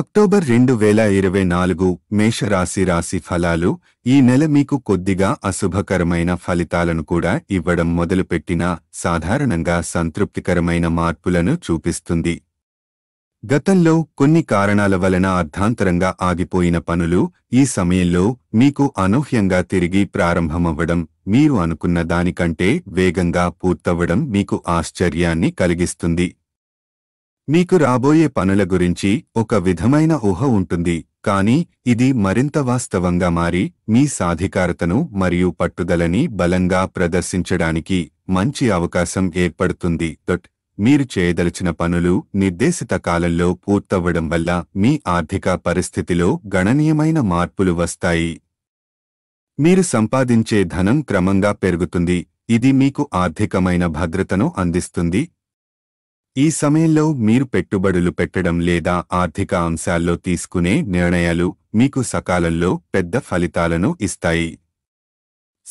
October రెండు వేల ఇరవై నాలుగు మేషరాశి రాశి ఫలాలు ఈ నెల మీకు కొద్దిగా అశుభకరమైన ఫలితాలను కూడా ఇవ్వడం మొదలుపెట్టినా సాధారణంగా సంతృప్తికరమైన మార్పులను చూపిస్తుంది గతంలో కొన్ని కారణాల వలన అర్ధాంతరంగా ఆగిపోయిన పనులు ఈ సమయంలో మీకు అనూహ్యంగా తిరిగి ప్రారంభమవ్వడం మీరు అనుకున్న దానికంటే వేగంగా పూర్తవ్వడం మీకు ఆశ్చర్యాన్ని కలిగిస్తుంది మీకు రాబోయే పనుల గురించి ఒక విధమైన ఊహ ఉంటుంది కానీ ఇది మరింత వాస్తవంగా మారి మీ సాధికారతను మరియు పట్టుదలని బలంగా ప్రదర్శించడానికి మంచి అవకాశం ఏర్పడుతుంది దట్ మీరు చేయదలిచిన పనులు నిర్దేశిత కాలంలో పూర్తవ్వడం వల్ల మీ ఆర్థిక పరిస్థితిలో గణనీయమైన మార్పులు వస్తాయి మీరు సంపాదించే ధనం క్రమంగా పెరుగుతుంది ఇది మీకు ఆర్థికమైన భద్రతను అందిస్తుంది ఈ సమయంలో మీరు పెట్టుబడులు పెట్టడం లేదా ఆర్థిక అంశాల్లో తీసుకునే నిర్ణయాలు మీకు సకాలంలో పెద్ద ఫలితాలను ఇస్తాయి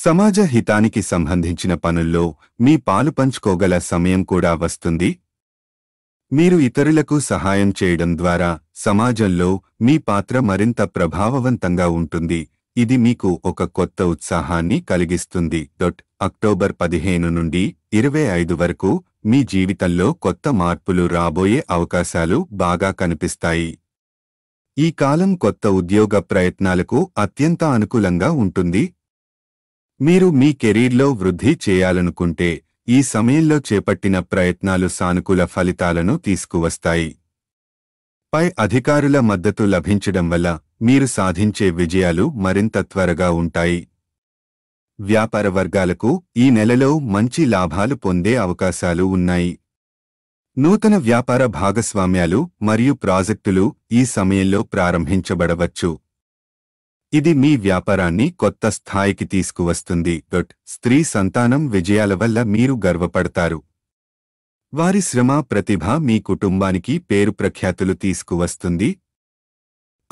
సమాజ హితానికి సంబంధించిన పనుల్లో మీ పాలు పంచుకోగల సమయం కూడా వస్తుంది మీరు ఇతరులకు సహాయం చేయడం ద్వారా సమాజంలో మీ పాత్ర మరింత ప్రభావవంతంగా ఉంటుంది ఇది మీకు ఒక కొత్త ఉత్సాహాన్ని కలిగిస్తుంది డొట్ అక్టోబర్ పదిహేను నుండి ఇరవై ఐదు వరకు మీ జీవితంలో కొత్త మార్పులు రాబోయే అవకాశాలు బాగా కనిపిస్తాయి ఈ కాలం కొత్త ఉద్యోగ ప్రయత్నాలకు అత్యంత అనుకూలంగా ఉంటుంది మీరు మీ కెరీర్లో వృద్ధి చేయాలనుకుంటే ఈ సమయంలో చేపట్టిన ప్రయత్నాలు సానుకూల ఫలితాలను తీసుకువస్తాయి పై అధికారుల మద్దతు లభించడం వల్ల మీరు సాధించే విజయాలు మరింత త్వరగా ఉంటాయి వ్యాపార వర్గాలకు ఈ నెలలో మంచి లాభాలు పొందే అవకాశాలు ఉన్నాయి నూతన వ్యాపార భాగస్వామ్యాలు మరియు ప్రాజెక్టులు ఈ సమయంలో ప్రారంభించబడవచ్చు ఇది మీ వ్యాపారాన్ని కొత్త స్థాయికి తీసుకువస్తుంది స్త్రీ సంతానం విజయాల వల్ల మీరు గర్వపడతారు వారి శ్రమ ప్రతిభ మీ కుటుంబానికి పేరు ప్రఖ్యాతులు తీసుకువస్తుంది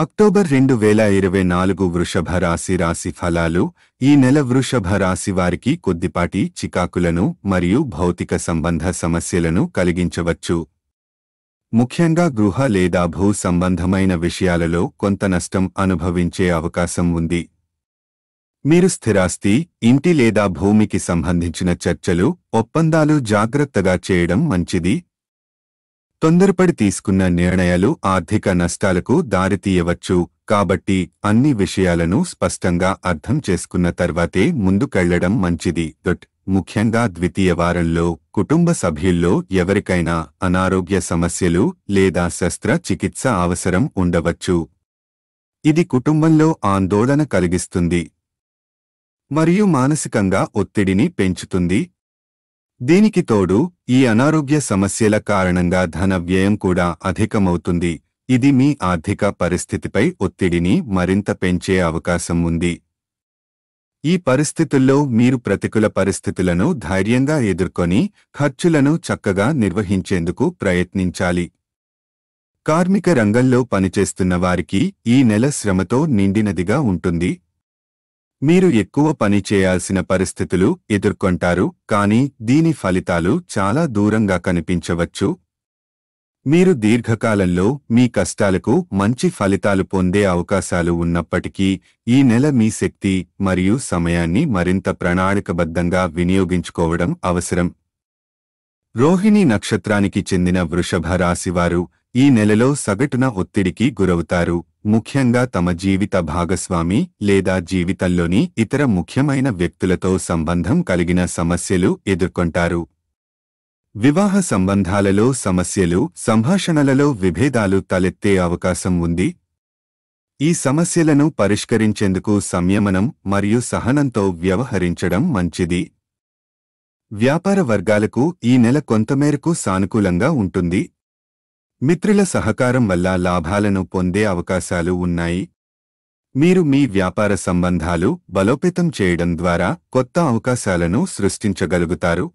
అక్టోబర్ రెండు వేల ఇరవై నాలుగు వృషభ రాశి రాశి ఫలాలు ఈ నెల వృషభ రాశి వారికి కొద్దిపాటి చికాకులను మరియు భౌతిక సంబంధ సమస్యలను కలిగించవచ్చు ముఖ్యంగా గృహ లేదా భూ సంబంధమైన విషయాలలో కొంత నష్టం అనుభవించే అవకాశం ఉంది మీరు స్థిరాస్తి ఇంటి లేదా భూమికి సంబంధించిన చర్చలు ఒప్పందాలు జాగ్రత్తగా చేయడం మంచిది తొందరపడి తీసుకున్న నిర్ణయాలు ఆర్థిక నష్టాలకు దారితీయవచ్చు కాబట్టి అన్ని విషయాలను స్పష్టంగా అర్థం చేసుకున్న తర్వాతే ముందుకెళ్లడం మంచిది దొట్ ముఖ్యంగా ద్వితీయ వారంలో కుటుంబ సభ్యుల్లో ఎవరికైనా అనారోగ్య సమస్యలు లేదా శస్త్రచికిత్స అవసరం ఉండవచ్చు ఇది కుటుంబంలో ఆందోళన కలిగిస్తుంది మరియు మానసికంగా ఒత్తిడిని పెంచుతుంది దీనికి తోడు ఈ అనారోగ్య సమస్యల కారణంగా ధన వ్యయం కూడా అధికమవుతుంది ఇది మీ ఆర్థిక పరిస్థితిపై ఒత్తిడిని మరింత పెంచే అవకాశం ఉంది ఈ పరిస్థితుల్లో మీరు ప్రతికూల పరిస్థితులను ధైర్యంగా ఎదుర్కొని ఖర్చులను చక్కగా నిర్వహించేందుకు ప్రయత్నించాలి కార్మిక రంగంలో పనిచేస్తున్న వారికి ఈ నెల శ్రమతో నిండినదిగా ఉంటుంది మీరు ఎక్కువ పని చేయాల్సిన పరిస్థితులు ఎదుర్కొంటారు కానీ దీని ఫలితాలు చాలా దూరంగా కనిపించవచ్చు మీరు దీర్ఘకాలంలో మీ కష్టాలకు మంచి ఫలితాలు పొందే అవకాశాలు ఉన్నప్పటికీ ఈ నెల మీ శక్తి మరియు సమయాన్ని మరింత ప్రణాళికబద్ధంగా వినియోగించుకోవడం అవసరం రోహిణి నక్షత్రానికి చెందిన వృషభ రాశివారు ఈ నెలలో సగటున ఒత్తిడికి గురవుతారు ముఖ్యంగా తమ జీవిత భాగస్వామి లేదా జీవితంలోని ఇతర ముఖ్యమైన వ్యక్తులతో సంబంధం కలిగిన సమస్యలు ఎదుర్కొంటారు వివాహ సంబంధాలలో సమస్యలు సంభాషణలలో విభేదాలు తలెత్తే అవకాశం ఉంది ఈ సమస్యలను పరిష్కరించేందుకు సంయమనం మరియు సహనంతో వ్యవహరించడం మంచిది వ్యాపార వర్గాలకు ఈ నెల కొంతమేరకు సానుకూలంగా ఉంటుంది మిత్రుల సహకారం వల్ల లాభాలను పొందే అవకాశాలు ఉన్నాయి మీరు మీ వ్యాపార సంబంధాలు బలోపేతం చేయడం ద్వారా కొత్త అవకాశాలను సృష్టించగలుగుతారు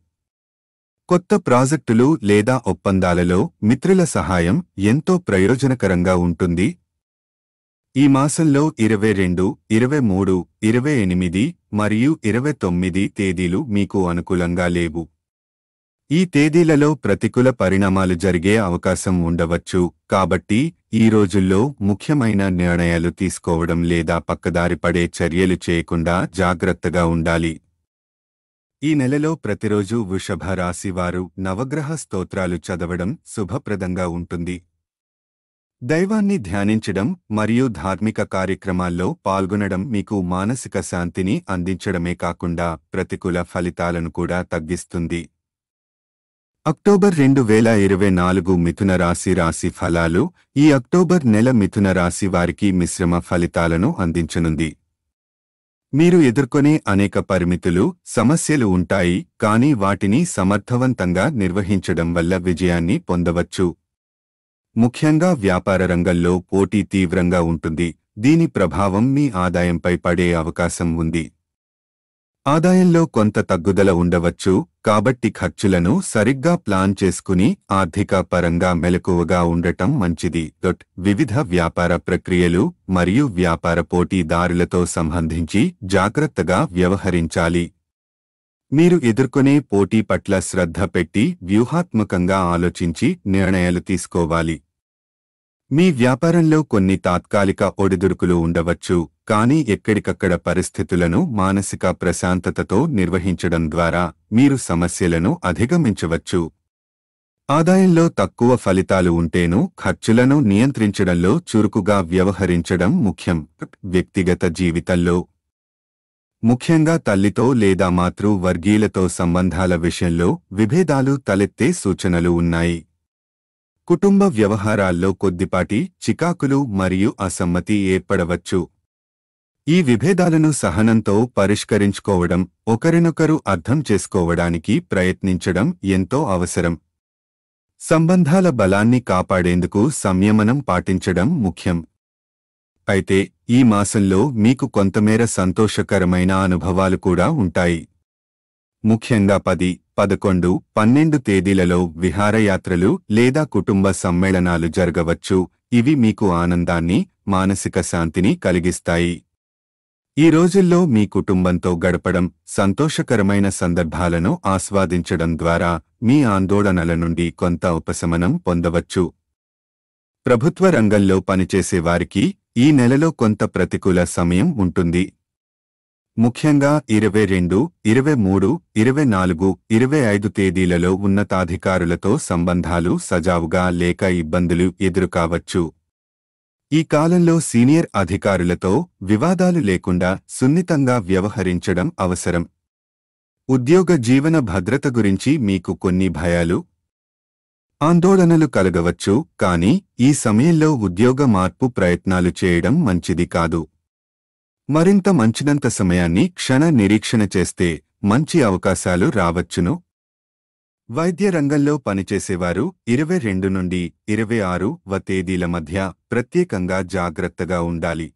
కొత్త ప్రాజెక్టులు లేదా ఒప్పందాలలో మిత్రుల సహాయం ఎంతో ప్రయోజనకరంగా ఉంటుంది ఈ మాసంలో ఇరవై రెండు ఇరవై మూడు ఇరవై ఎనిమిది మరియు ఇరవై తొమ్మిది తేదీలు మీకు అనుకూలంగా లేవు ఈ తేదీలలో ప్రతికూల పరిణామాలు జరిగే అవకాశం ఉండవచ్చు కాబట్టి ఈ రోజుల్లో ముఖ్యమైన నిర్ణయాలు తీసుకోవడం లేదా పక్కదారి పడే చర్యలు చేయకుండా జాగ్రత్తగా ఉండాలి ఈ నెలలో ప్రతిరోజు వృషభ రాశివారు నవగ్రహ స్తోత్రాలు చదవడం శుభప్రదంగా ఉంటుంది దైవాన్ని ధ్యానించడం మరియు ధార్మిక కార్యక్రమాల్లో పాల్గొనడం మీకు మానసిక శాంతిని అందించడమే కాకుండా ప్రతికూల ఫలితాలను కూడా తగ్గిస్తుంది అక్టోబర్ రెండు వేల ఇరవై నాలుగు మిథున రాశి రాశి ఫలాలు ఈ అక్టోబర్ నెల మిథున రాశి వారికి మిశ్రమ ఫలితాలను అందించనుంది మీరు ఎదుర్కొనే అనేక పరిమితులు సమస్యలు ఉంటాయి కానీ వాటిని సమర్థవంతంగా నిర్వహించడం వల్ల విజయాన్ని పొందవచ్చు ముఖ్యంగా వ్యాపార రంగంలో పోటీ తీవ్రంగా ఉంటుంది దీని ప్రభావం మీ ఆదాయంపై పడే అవకాశం ఉంది ఆదాయంలో కొంత తగ్గుదల ఉండవచ్చు కాబట్టి ఖర్చులను సరిగ్గా ప్లాన్ చేసుకుని ఆర్థిక పరంగా మెలకువగా ఉండటం మంచిది డొట్ వివిధ వ్యాపార ప్రక్రియలు మరియు వ్యాపార పోటీదారులతో సంబంధించి జాగ్రత్తగా వ్యవహరించాలి మీరు ఎదుర్కొనే పోటీ పట్ల శ్రద్ధ పెట్టి వ్యూహాత్మకంగా ఆలోచించి నిర్ణయాలు తీసుకోవాలి మీ వ్యాపారంలో కొన్ని తాత్కాలిక ఒడిదుడుకులు ఉండవచ్చు కానీ ఎక్కడికక్కడ పరిస్థితులను మానసిక ప్రశాంతతతో నిర్వహించడం ద్వారా మీరు సమస్యలను అధిగమించవచ్చు ఆదాయంలో తక్కువ ఫలితాలు ఉంటేనూ ఖర్చులను నియంత్రించడంలో చురుకుగా వ్యవహరించడం ముఖ్యం వ్యక్తిగత జీవితంలో ముఖ్యంగా తల్లితో లేదా మాతృ వర్గీయులతో సంబంధాల విషయంలో విభేదాలు తలెత్తే సూచనలు ఉన్నాయి కుటుంబ వ్యవహారాల్లో కొద్దిపాటి చికాకులు మరియు అసమ్మతి ఏర్పడవచ్చు ఈ విభేదాలను సహనంతో పరిష్కరించుకోవడం ఒకరినొకరు అర్థం చేసుకోవడానికి ప్రయత్నించడం ఎంతో అవసరం సంబంధాల బలాన్ని కాపాడేందుకు సంయమనం పాటించడం ముఖ్యం అయితే ఈ మాసంలో మీకు కొంతమేర సంతోషకరమైన అనుభవాలు కూడా ఉంటాయి ముఖ్యంగా పది పదకొండు పన్నెండు తేదీలలో విహారయాత్రలు లేదా కుటుంబ సమ్మేళనాలు జరగవచ్చు ఇవి మీకు ఆనందాన్ని మానసిక శాంతిని కలిగిస్తాయి ఈ రోజుల్లో మీ కుటుంబంతో గడపడం సంతోషకరమైన సందర్భాలను ఆస్వాదించడం ద్వారా మీ ఆందోళనల నుండి కొంత ఉపశమనం పొందవచ్చు ప్రభుత్వ రంగంలో పనిచేసేవారికి ఈ నెలలో కొంత ప్రతికూల సమయం ఉంటుంది ముఖ్యంగా ఇరవై రెండు ఇరవై మూడు ఇరవై నాలుగు ఇరవై ఐదు తేదీలలో ఉన్నతాధికారులతో సంబంధాలు సజావుగా లేక ఇబ్బందులు ఎదురుకావచ్చు ఈ కాలంలో సీనియర్ అధికారులతో వివాదాలు లేకుండా సున్నితంగా వ్యవహరించడం అవసరం ఉద్యోగ జీవన భద్రత గురించి మీకు కొన్ని భయాలు ఆందోళనలు కలగవచ్చు కానీ ఈ సమయంలో ఉద్యోగ మార్పు ప్రయత్నాలు చేయడం మంచిది కాదు మరింత మంచినంత సమయాన్ని క్షణ నిరీక్షణ చేస్తే మంచి అవకాశాలు రావచ్చును వైద్య రంగంలో పనిచేసేవారు ఇరవై రెండు నుండి ఇరవై ఆరు వ తేదీల మధ్య ప్రత్యేకంగా జాగ్రత్తగా ఉండాలి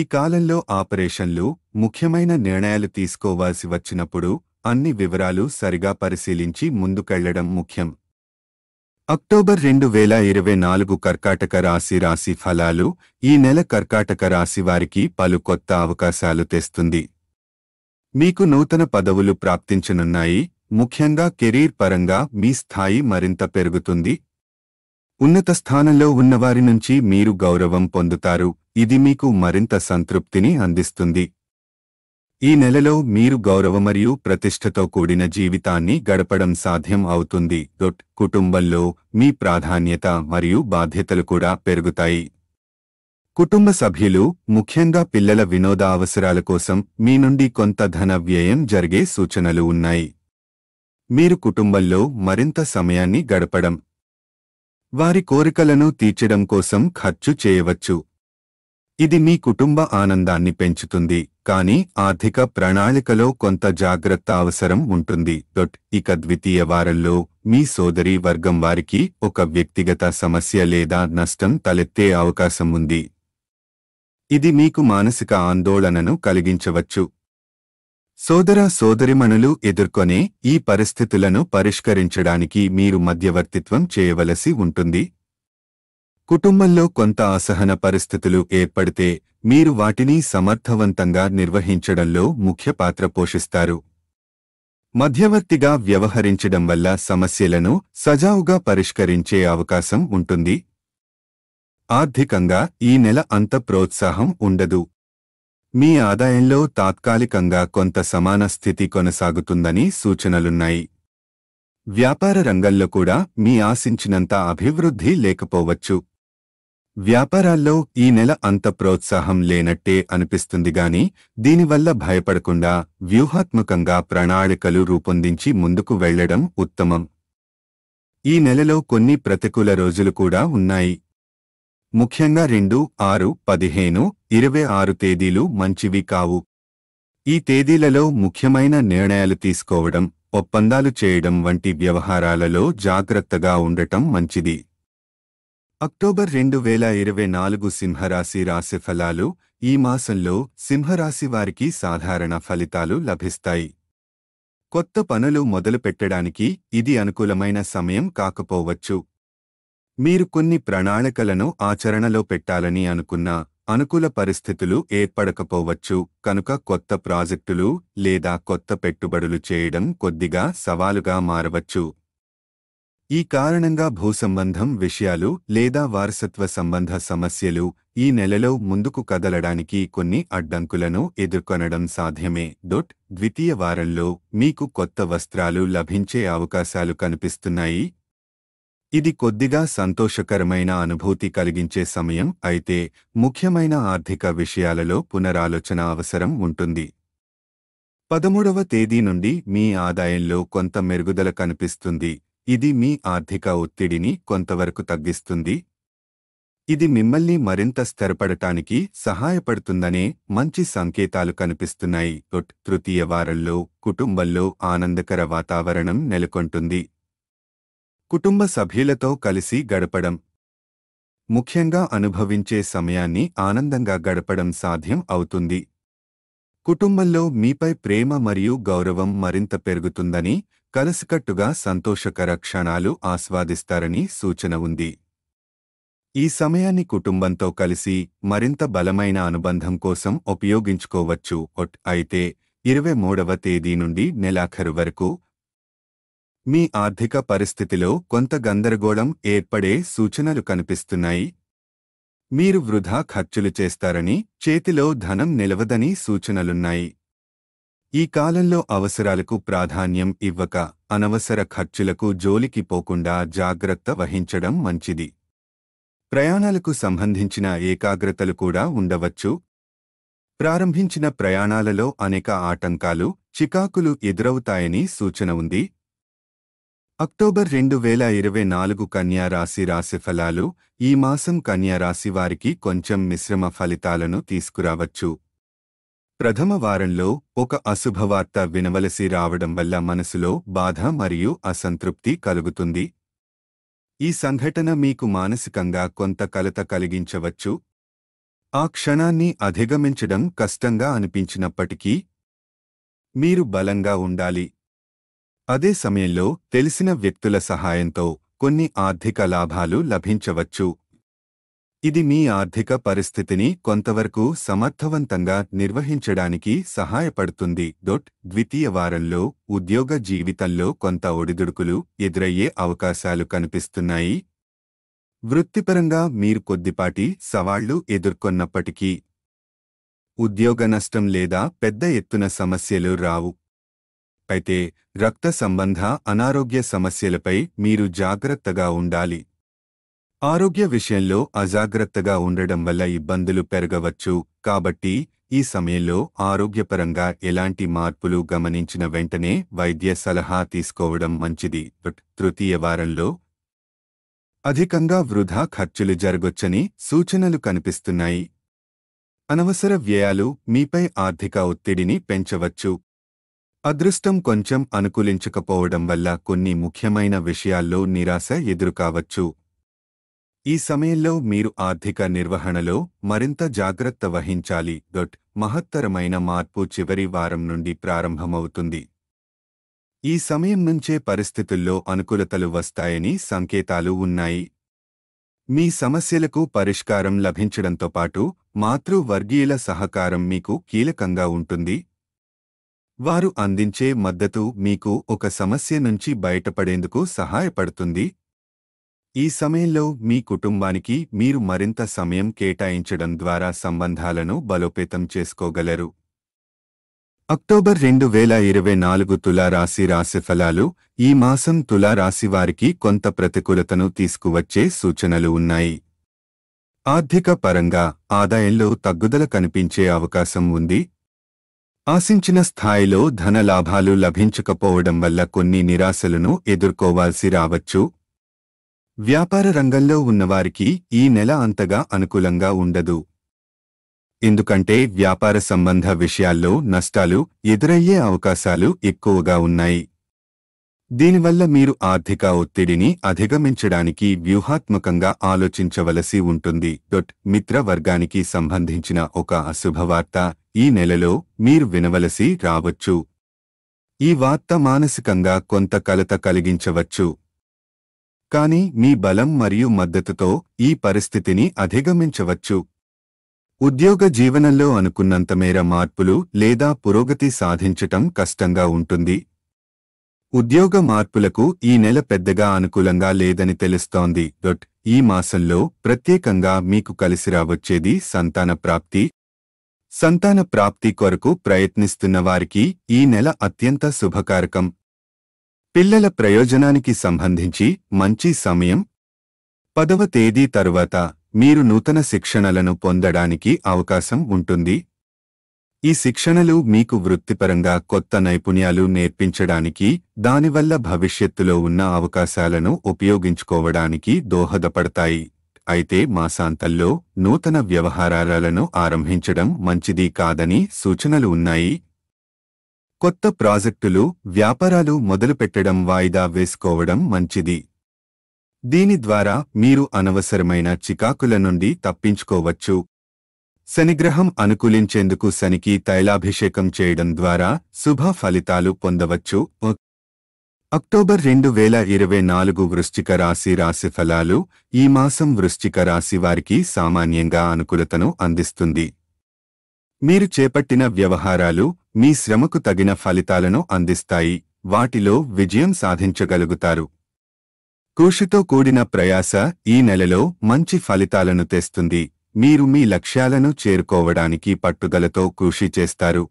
ఈ కాలంలో ఆపరేషన్లు ముఖ్యమైన నిర్ణయాలు తీసుకోవాల్సి వచ్చినప్పుడు అన్ని వివరాలు సరిగా పరిశీలించి ముందుకెళ్లడం ముఖ్యం అక్టోబర్ రెండు వేల ఇరవై నాలుగు కర్కాటక రాశి రాశి ఫలాలు ఈ నెల కర్కాటక రాశి వారికి పలు కొత్త అవకాశాలు తెస్తుంది మీకు నూతన పదవులు ప్రాప్తించనున్నాయి ముఖ్యంగా కెరీర్ పరంగా మీ స్థాయి మరింత పెరుగుతుంది ఉన్నత స్థానంలో ఉన్నవారి నుంచి మీరు గౌరవం పొందుతారు ఇది మీకు మరింత సంతృప్తిని అందిస్తుంది ఈ నెలలో మీరు గౌరవ మరియు ప్రతిష్టతో కూడిన జీవితాన్ని గడపడం సాధ్యం అవుతుంది డొట్ కుటుంబంలో మీ ప్రాధాన్యత మరియు బాధ్యతలు కూడా పెరుగుతాయి కుటుంబ సభ్యులు ముఖ్యంగా పిల్లల వినోద అవసరాల కోసం మీ నుండి కొంత ధన వ్యయం జరిగే సూచనలు ఉన్నాయి మీరు కుటుంబంలో మరింత సమయాన్ని గడపడం వారి కోరికలను తీర్చడం కోసం ఖర్చు చేయవచ్చు ఇది మీ కుటుంబ ఆనందాన్ని పెంచుతుంది కానీ ఆర్థిక ప్రణాళికలో కొంత జాగ్రత్త అవసరం ఉంటుంది దొట్ ఇక ద్వితీయ వారంలో మీ సోదరి వర్గం వారికి ఒక వ్యక్తిగత సమస్య లేదా నష్టం తలెత్తే అవకాశం ఉంది ఇది మీకు మానసిక ఆందోళనను కలిగించవచ్చు సోదర సోదరిమణులు ఎదుర్కొనే ఈ పరిస్థితులను పరిష్కరించడానికి మీరు మధ్యవర్తిత్వం చేయవలసి ఉంటుంది కుటుంబంలో కొంత అసహన పరిస్థితులు ఏర్పడితే మీరు వాటిని సమర్థవంతంగా నిర్వహించడంలో ముఖ్య పాత్ర పోషిస్తారు మధ్యవర్తిగా వ్యవహరించడం వల్ల సమస్యలను సజావుగా పరిష్కరించే అవకాశం ఉంటుంది ఆర్థికంగా ఈ నెల అంత ప్రోత్సాహం ఉండదు మీ ఆదాయంలో తాత్కాలికంగా కొంత సమాన స్థితి కొనసాగుతుందని సూచనలున్నాయి వ్యాపార రంగంలో కూడా మీ ఆశించినంత అభివృద్ధి లేకపోవచ్చు వ్యాపారాల్లో ఈ నెల అంత ప్రోత్సాహం లేనట్టే అనిపిస్తుంది గాని దీనివల్ల భయపడకుండా వ్యూహాత్మకంగా ప్రణాళికలు రూపొందించి ముందుకు వెళ్లడం ఉత్తమం ఈ నెలలో కొన్ని ప్రతికూల రోజులు కూడా ఉన్నాయి ముఖ్యంగా రెండు ఆరు పదిహేను ఇరవై ఆరు తేదీలు మంచివి కావు ఈ తేదీలలో ముఖ్యమైన నిర్ణయాలు తీసుకోవడం ఒప్పందాలు చేయడం వంటి వ్యవహారాలలో జాగ్రత్తగా ఉండటం మంచిది అక్టోబర్ రెండు వేల ఇరవై నాలుగు సింహరాశి రాశి ఫలాలు ఈ మాసంలో సింహరాశి వారికి సాధారణ ఫలితాలు లభిస్తాయి కొత్త పనులు మొదలుపెట్టడానికి ఇది అనుకూలమైన సమయం కాకపోవచ్చు మీరు కొన్ని ప్రణాళికలను ఆచరణలో పెట్టాలని అనుకున్న అనుకూల పరిస్థితులు ఏర్పడకపోవచ్చు కనుక కొత్త ప్రాజెక్టులు లేదా కొత్త పెట్టుబడులు చేయడం కొద్దిగా సవాలుగా మారవచ్చు ఈ కారణంగా భూసంబంధం విషయాలు లేదా వారసత్వ సంబంధ సమస్యలు ఈ నెలలో ముందుకు కదలడానికి కొన్ని అడ్డంకులను ఎదుర్కొనడం సాధ్యమే డొట్ ద్వితీయ వారంలో మీకు కొత్త వస్త్రాలు లభించే అవకాశాలు కనిపిస్తున్నాయి ఇది కొద్దిగా సంతోషకరమైన అనుభూతి కలిగించే సమయం అయితే ముఖ్యమైన ఆర్థిక విషయాలలో పునరాలోచన అవసరం ఉంటుంది పదమూడవ తేదీ నుండి మీ ఆదాయంలో కొంత మెరుగుదల కనిపిస్తుంది ఇది మీ ఆర్థిక ఒత్తిడిని కొంతవరకు తగ్గిస్తుంది ఇది మిమ్మల్ని మరింత స్థిరపడటానికి సహాయపడుతుందనే మంచి సంకేతాలు కనిపిస్తున్నాయి తృతీయ వారంలో కుటుంబంలో ఆనందకర వాతావరణం నెలకొంటుంది కుటుంబ సభ్యులతో కలిసి గడపడం ముఖ్యంగా అనుభవించే సమయాన్ని ఆనందంగా గడపడం సాధ్యం అవుతుంది కుటుంబంలో మీపై ప్రేమ మరియు గౌరవం మరింత పెరుగుతుందని కలసికట్టుగా సంతోషకర క్షణాలు ఆస్వాదిస్తారని సూచన ఉంది ఈ సమయాన్ని కుటుంబంతో కలిసి మరింత బలమైన అనుబంధం కోసం ఉపయోగించుకోవచ్చు ఒట్ అయితే ఇరవై మూడవ తేదీ నుండి నెలాఖరు వరకు మీ ఆర్థిక పరిస్థితిలో కొంత గందరగోళం ఏర్పడే సూచనలు కనిపిస్తున్నాయి మీరు వృధా ఖర్చులు చేస్తారని చేతిలో ధనం నిలవదని సూచనలున్నాయి ఈ కాలంలో అవసరాలకు ప్రాధాన్యం ఇవ్వక అనవసర ఖర్చులకు జోలికి పోకుండా జాగ్రత్త వహించడం మంచిది ప్రయాణాలకు సంబంధించిన ఏకాగ్రతలు కూడా ఉండవచ్చు ప్రారంభించిన ప్రయాణాలలో అనేక ఆటంకాలు చికాకులు ఎదురవుతాయని సూచన ఉంది అక్టోబర్ రెండు వేల ఇరవై నాలుగు కన్యారాశి రాశి ఫలాలు ఈ మాసం కన్యారాశి వారికి కొంచెం మిశ్రమ ఫలితాలను తీసుకురావచ్చు ప్రథమ వారంలో ఒక అశుభవార్త వినవలసి రావడం వల్ల మనసులో బాధ మరియు అసంతృప్తి కలుగుతుంది ఈ సంఘటన మీకు మానసికంగా కొంత కలత కలిగించవచ్చు ఆ క్షణాన్ని అధిగమించడం కష్టంగా అనిపించినప్పటికీ మీరు బలంగా ఉండాలి అదే సమయంలో తెలిసిన వ్యక్తుల సహాయంతో కొన్ని ఆర్థిక లాభాలు లభించవచ్చు ఇది మీ ఆర్థిక పరిస్థితిని కొంతవరకు సమర్థవంతంగా నిర్వహించడానికి సహాయపడుతుంది డొట్ ద్వితీయ వారంలో ఉద్యోగ జీవితంలో కొంత ఒడిదుడుకులు ఎదురయ్యే అవకాశాలు కనిపిస్తున్నాయి వృత్తిపరంగా మీరు కొద్దిపాటి సవాళ్లు ఎదుర్కొన్నప్పటికీ ఉద్యోగ నష్టం లేదా పెద్ద ఎత్తున సమస్యలు రావు అయితే రక్త సంబంధ అనారోగ్య సమస్యలపై మీరు జాగ్రత్తగా ఉండాలి ఆరోగ్య విషయంలో అజాగ్రత్తగా ఉండడం వల్ల ఇబ్బందులు పెరగవచ్చు కాబట్టి ఈ సమయంలో ఆరోగ్యపరంగా ఎలాంటి మార్పులు గమనించిన వెంటనే వైద్య సలహా తీసుకోవడం మంచిది తృతీయ వారంలో అధికంగా వృధా ఖర్చులు జరగొచ్చని సూచనలు కనిపిస్తున్నాయి అనవసర వ్యయాలు మీపై ఆర్థిక ఒత్తిడిని పెంచవచ్చు అదృష్టం కొంచెం అనుకూలించకపోవడం వల్ల కొన్ని ముఖ్యమైన విషయాల్లో నిరాశ ఎదురుకావచ్చు ఈ సమయంలో మీరు ఆర్థిక నిర్వహణలో మరింత జాగ్రత్త వహించాలి దొట్ మహత్తరమైన మార్పు చివరి వారం నుండి ప్రారంభమవుతుంది ఈ సమయం నుంచే పరిస్థితుల్లో అనుకూలతలు వస్తాయని సంకేతాలు ఉన్నాయి మీ సమస్యలకు పరిష్కారం లభించడంతో పాటు మాతృవర్గీయుల సహకారం మీకు కీలకంగా ఉంటుంది వారు అందించే మద్దతు మీకు ఒక సమస్య నుంచి బయటపడేందుకు సహాయపడుతుంది ఈ సమయంలో మీ కుటుంబానికి మీరు మరింత సమయం కేటాయించడం ద్వారా సంబంధాలను బలోపేతం చేసుకోగలరు అక్టోబర్ రెండు వేల ఇరవై నాలుగు తులారాశి రాశిఫలాలు ఈ మాసం తులారాశి వారికి కొంత ప్రతికూలతను తీసుకువచ్చే సూచనలు ఉన్నాయి ఆర్థిక పరంగా ఆదాయంలో తగ్గుదల కనిపించే అవకాశం ఉంది ఆశించిన స్థాయిలో ధన లాభాలు లభించకపోవడం వల్ల కొన్ని నిరాశలను ఎదుర్కోవాల్సి రావచ్చు వ్యాపార రంగంలో ఉన్నవారికి ఈ నెల అంతగా అనుకూలంగా ఉండదు ఎందుకంటే వ్యాపార సంబంధ విషయాల్లో నష్టాలు ఎదురయ్యే అవకాశాలు ఎక్కువగా ఉన్నాయి దీనివల్ల మీరు ఆర్థిక ఒత్తిడిని అధిగమించడానికి వ్యూహాత్మకంగా ఆలోచించవలసి ఉంటుంది డొట్ మిత్రవర్గానికి సంబంధించిన ఒక అశుభవార్త ఈ నెలలో మీరు వినవలసి రావచ్చు ఈ వార్త మానసికంగా కొంత కలత కలిగించవచ్చు కానీ మీ బలం మరియు మద్దతుతో ఈ పరిస్థితిని అధిగమించవచ్చు ఉద్యోగ జీవనంలో అనుకున్నంత మేర మార్పులు లేదా పురోగతి సాధించటం కష్టంగా ఉంటుంది ఉద్యోగ మార్పులకు ఈ నెల పెద్దగా అనుకూలంగా లేదని తెలుస్తోంది డొట్ ఈ మాసంలో ప్రత్యేకంగా మీకు కలిసి రావచ్చేది సంతాన ప్రాప్తి సంతాన ప్రాప్తి కొరకు ప్రయత్నిస్తున్న వారికి ఈ నెల అత్యంత శుభకారకం పిల్లల ప్రయోజనానికి సంబంధించి మంచి సమయం పదవ తేదీ తరువాత మీరు నూతన శిక్షణలను పొందడానికి అవకాశం ఉంటుంది ఈ శిక్షణలు మీకు వృత్తిపరంగా కొత్త నైపుణ్యాలు నేర్పించడానికి దానివల్ల భవిష్యత్తులో ఉన్న అవకాశాలను ఉపయోగించుకోవడానికి దోహదపడతాయి అయితే మాసాంతల్లో నూతన వ్యవహారాలను ఆరంభించడం మంచిది కాదని సూచనలు ఉన్నాయి కొత్త ప్రాజెక్టులు వ్యాపారాలు మొదలుపెట్టడం వాయిదా వేసుకోవడం మంచిది దీని ద్వారా మీరు అనవసరమైన చికాకుల నుండి తప్పించుకోవచ్చు శనిగ్రహం అనుకూలించేందుకు శనికి తైలాభిషేకం చేయడం ద్వారా శుభ ఫలితాలు పొందవచ్చు అక్టోబర్ రెండు వేల ఇరవై నాలుగు వృశ్చిక రాశి రాశి ఫలాలు ఈ మాసం వృశ్చిక రాశి వారికి సామాన్యంగా అనుకూలతను అందిస్తుంది మీరు చేపట్టిన వ్యవహారాలు మీ శ్రమకు తగిన ఫలితాలను అందిస్తాయి వాటిలో విజయం సాధించగలుగుతారు కృషితో కూడిన ప్రయాస ఈ నెలలో మంచి ఫలితాలను తెస్తుంది మీరు మీ లక్ష్యాలను చేరుకోవడానికి పట్టుదలతో కృషి చేస్తారు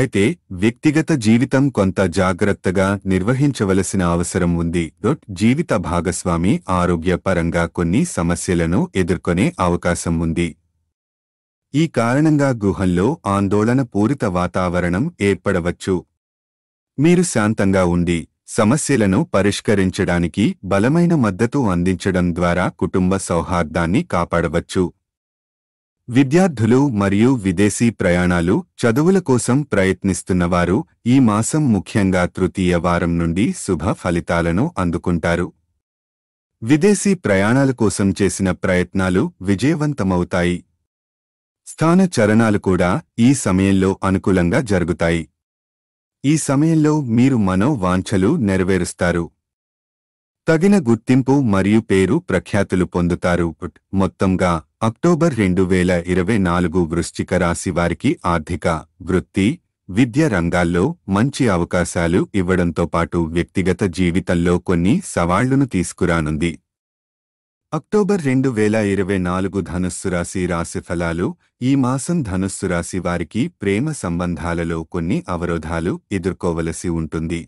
అయితే వ్యక్తిగత జీవితం కొంత జాగ్రత్తగా నిర్వహించవలసిన అవసరం ఉంది జీవిత భాగస్వామి ఆరోగ్యపరంగా కొన్ని సమస్యలను ఎదుర్కొనే అవకాశం ఉంది ఈ కారణంగా గృహంలో ఆందోళన పూరిత వాతావరణం ఏర్పడవచ్చు మీరు శాంతంగా ఉండి సమస్యలను పరిష్కరించడానికి బలమైన మద్దతు అందించడం ద్వారా కుటుంబ సౌహార్దాన్ని కాపాడవచ్చు విద్యార్థులు మరియు విదేశీ ప్రయాణాలు చదువుల కోసం ప్రయత్నిస్తున్నవారు ఈ మాసం ముఖ్యంగా తృతీయ వారం నుండి శుభ ఫలితాలను అందుకుంటారు విదేశీ ప్రయాణాల కోసం చేసిన ప్రయత్నాలు విజయవంతమవుతాయి స్థాన చరణాలు కూడా ఈ సమయంలో అనుకూలంగా జరుగుతాయి ఈ సమయంలో మీరు మనోవాంఛలు నెరవేరుస్తారు తగిన గుర్తింపు మరియు పేరు ప్రఖ్యాతులు పొందుతారు మొత్తంగా అక్టోబర్ రెండు వేల ఇరవై నాలుగు వృశ్చిక రాశి వారికి ఆర్థిక వృత్తి విద్య రంగాల్లో మంచి అవకాశాలు ఇవ్వడంతో పాటు వ్యక్తిగత జీవితంలో కొన్ని సవాళ్లను తీసుకురానుంది అక్టోబర్ రెండు వేల ఇరవై నాలుగు ధనుస్సు రాశి రాశి ఫలాలు ఈ మాసం ధనుస్సు రాశి వారికి ప్రేమ సంబంధాలలో కొన్ని అవరోధాలు ఎదుర్కోవలసి ఉంటుంది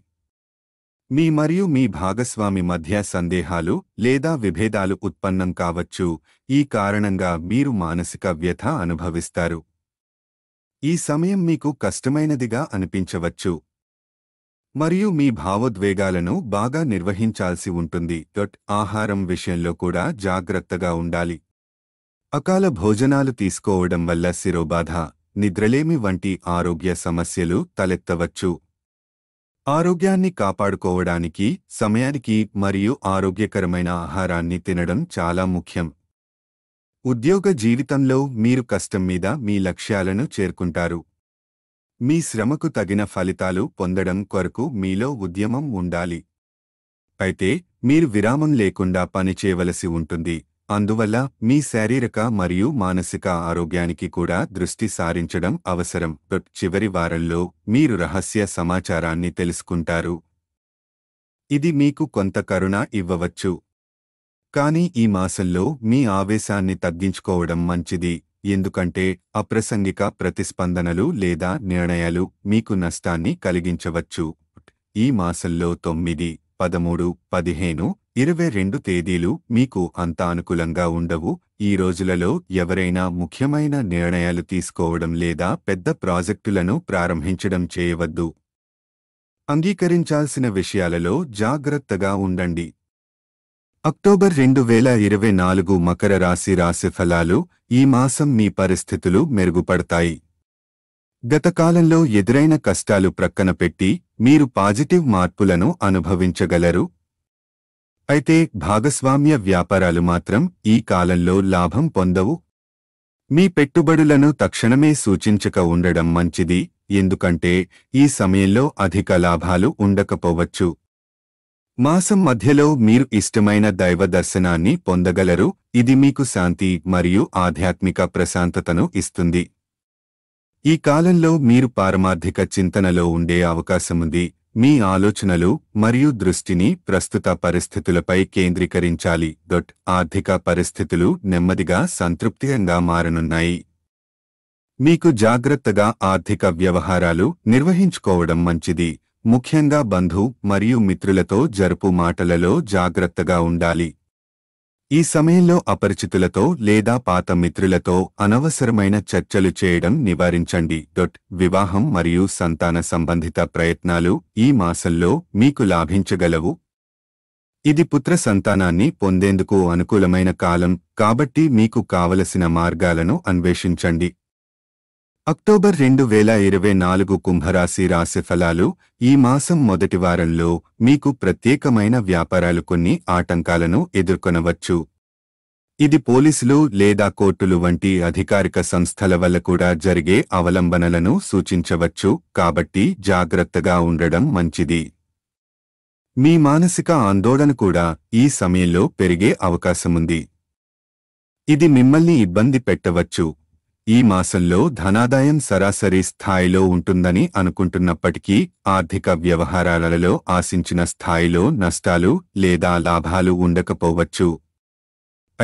మీ మరియు మీ భాగస్వామి మధ్య సందేహాలు లేదా విభేదాలు ఉత్పన్నం కావచ్చు ఈ కారణంగా మీరు మానసిక వ్యథ అనుభవిస్తారు ఈ సమయం మీకు కష్టమైనదిగా అనిపించవచ్చు మరియు మీ భావోద్వేగాలను బాగా నిర్వహించాల్సి ఉంటుంది డట్ ఆహారం విషయంలో కూడా జాగ్రత్తగా ఉండాలి అకాల భోజనాలు తీసుకోవడం వల్ల శిరోబాధ నిద్రలేమి వంటి ఆరోగ్య సమస్యలు తలెత్తవచ్చు ఆరోగ్యాన్ని కాపాడుకోవడానికి సమయానికి మరియు ఆరోగ్యకరమైన ఆహారాన్ని తినడం చాలా ముఖ్యం ఉద్యోగ జీవితంలో మీరు కష్టం మీద మీ లక్ష్యాలను చేరుకుంటారు మీ శ్రమకు తగిన ఫలితాలు పొందడం కొరకు మీలో ఉద్యమం ఉండాలి అయితే మీరు విరామం లేకుండా పనిచేయవలసి ఉంటుంది అందువల్ల మీ శారీరక మరియు మానసిక ఆరోగ్యానికి కూడా దృష్టి సారించడం అవసరం చివరి వారంలో మీరు రహస్య సమాచారాన్ని తెలుసుకుంటారు ఇది మీకు కొంత కరుణ ఇవ్వవచ్చు కానీ ఈ మాసంలో మీ ఆవేశాన్ని తగ్గించుకోవడం మంచిది ఎందుకంటే అప్రసంగిక ప్రతిస్పందనలు లేదా నిర్ణయాలు మీకు నష్టాన్ని కలిగించవచ్చు ఈ మాసంలో తొమ్మిది పదమూడు పదిహేను ఇరవై రెండు తేదీలు మీకు అంత అనుకూలంగా ఉండవు ఈ రోజులలో ఎవరైనా ముఖ్యమైన నిర్ణయాలు తీసుకోవడం లేదా పెద్ద ప్రాజెక్టులను ప్రారంభించడం చేయవద్దు అంగీకరించాల్సిన విషయాలలో జాగ్రత్తగా ఉండండి అక్టోబర్ రెండు వేల ఇరవై నాలుగు మకర రాశి రాశి ఫలాలు ఈ మాసం మీ పరిస్థితులు మెరుగుపడతాయి గత కాలంలో ఎదురైన కష్టాలు ప్రక్కన పెట్టి మీరు పాజిటివ్ మార్పులను అనుభవించగలరు అయితే భాగస్వామ్య వ్యాపారాలు మాత్రం ఈ కాలంలో లాభం పొందవు మీ పెట్టుబడులను తక్షణమే సూచించక ఉండడం మంచిది ఎందుకంటే ఈ సమయంలో అధిక లాభాలు ఉండకపోవచ్చు మాసం మధ్యలో మీరు ఇష్టమైన దైవ దర్శనాన్ని పొందగలరు ఇది మీకు శాంతి మరియు ఆధ్యాత్మిక ప్రశాంతతను ఇస్తుంది ఈ కాలంలో మీరు పారమార్థిక చింతనలో ఉండే అవకాశముంది మీ ఆలోచనలు మరియు దృష్టిని ప్రస్తుత పరిస్థితులపై కేంద్రీకరించాలి దొట్ ఆర్థిక పరిస్థితులు నెమ్మదిగా సంతృప్తిగా మారనున్నాయి మీకు జాగ్రత్తగా ఆర్థిక వ్యవహారాలు నిర్వహించుకోవడం మంచిది ముఖ్యంగా బంధు మరియు మిత్రులతో జరుపు మాటలలో జాగ్రత్తగా ఉండాలి ఈ సమయంలో అపరిచితులతో లేదా పాత మిత్రులతో అనవసరమైన చర్చలు చేయడం నివారించండి డొట్ వివాహం మరియు సంతాన సంబంధిత ప్రయత్నాలు ఈ మాసంలో మీకు లాభించగలవు ఇది పుత్ర సంతానాన్ని పొందేందుకు అనుకూలమైన కాలం కాబట్టి మీకు కావలసిన మార్గాలను అన్వేషించండి అక్టోబర్ రెండు వేల ఇరవై నాలుగు కుంభరాశి రాశి ఫలాలు ఈ మాసం మొదటి వారంలో మీకు ప్రత్యేకమైన వ్యాపారాలు కొన్ని ఆటంకాలను ఎదుర్కొనవచ్చు ఇది పోలీసులు లేదా కోర్టులు వంటి అధికారిక సంస్థల వల్ల కూడా జరిగే అవలంబనలను సూచించవచ్చు కాబట్టి జాగ్రత్తగా ఉండడం మంచిది మీ మానసిక ఆందోళన కూడా ఈ సమయంలో పెరిగే అవకాశముంది ఇది మిమ్మల్ని ఇబ్బంది పెట్టవచ్చు ఈ మాసంలో ధనాదాయం సరాసరి స్థాయిలో ఉంటుందని అనుకుంటున్నప్పటికీ ఆర్థిక వ్యవహారాలలో ఆశించిన స్థాయిలో నష్టాలు లేదా లాభాలు ఉండకపోవచ్చు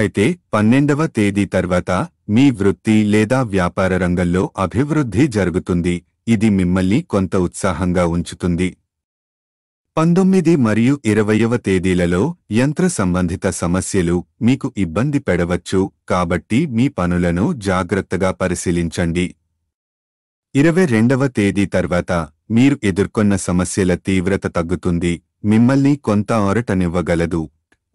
అయితే పన్నెండవ తేదీ తర్వాత మీ వృత్తి లేదా వ్యాపార రంగంలో అభివృద్ధి జరుగుతుంది ఇది మిమ్మల్ని కొంత ఉత్సాహంగా ఉంచుతుంది పంతొమ్మిది మరియు ఇరవయవ తేదీలలో యంత్ర సంబంధిత సమస్యలు మీకు ఇబ్బంది పెడవచ్చు కాబట్టి మీ పనులను జాగ్రత్తగా పరిశీలించండి ఇరవై రెండవ తేదీ తర్వాత మీరు ఎదుర్కొన్న సమస్యల తీవ్రత తగ్గుతుంది మిమ్మల్ని కొంత ఆరటనివ్వగలదు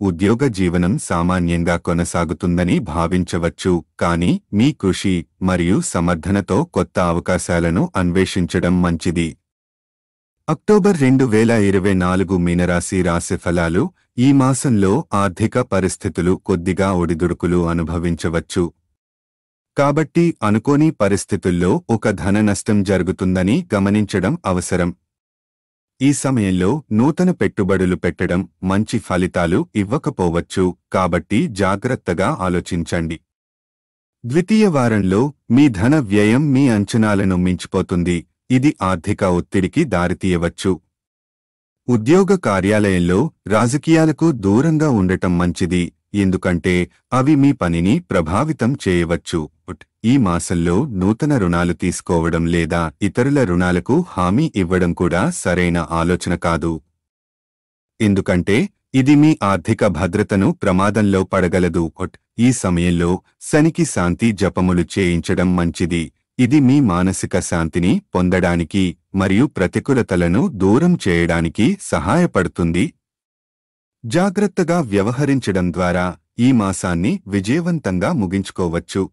ఉద్యోగ జీవనం సామాన్యంగా కొనసాగుతుందని భావించవచ్చు కానీ మీ కృషి మరియు సమర్థనతో కొత్త అవకాశాలను అన్వేషించడం మంచిది అక్టోబర్ రెండు వేల ఇరవై నాలుగు మీనరాశి రాశి ఫలాలు ఈ మాసంలో ఆర్థిక పరిస్థితులు కొద్దిగా ఒడిదుడుకులు అనుభవించవచ్చు కాబట్టి అనుకోని పరిస్థితుల్లో ఒక ధన నష్టం జరుగుతుందని గమనించడం అవసరం ఈ సమయంలో నూతన పెట్టుబడులు పెట్టడం మంచి ఫలితాలు ఇవ్వకపోవచ్చు కాబట్టి జాగ్రత్తగా ఆలోచించండి ద్వితీయ వారంలో మీ ధన వ్యయం మీ అంచనాలను మించిపోతుంది ఇది ఆర్థిక ఒత్తిడికి దారితీయవచ్చు ఉద్యోగ కార్యాలయంలో రాజకీయాలకు దూరంగా ఉండటం మంచిది ఎందుకంటే అవి మీ పనిని ప్రభావితం చేయవచ్చు ఈ మాసంలో నూతన రుణాలు తీసుకోవడం లేదా ఇతరుల రుణాలకు హామీ ఇవ్వడం కూడా సరైన ఆలోచన కాదు ఎందుకంటే ఇది మీ ఆర్థిక భద్రతను ప్రమాదంలో పడగలదు ఈ సమయంలో శనికి శాంతి జపములు చేయించడం మంచిది ఇది మీ మానసిక శాంతిని పొందడానికి మరియు ప్రతికూలతలను దూరం చేయడానికి సహాయపడుతుంది జాగ్రత్తగా వ్యవహరించడం ద్వారా ఈ మాసాన్ని విజయవంతంగా ముగించుకోవచ్చు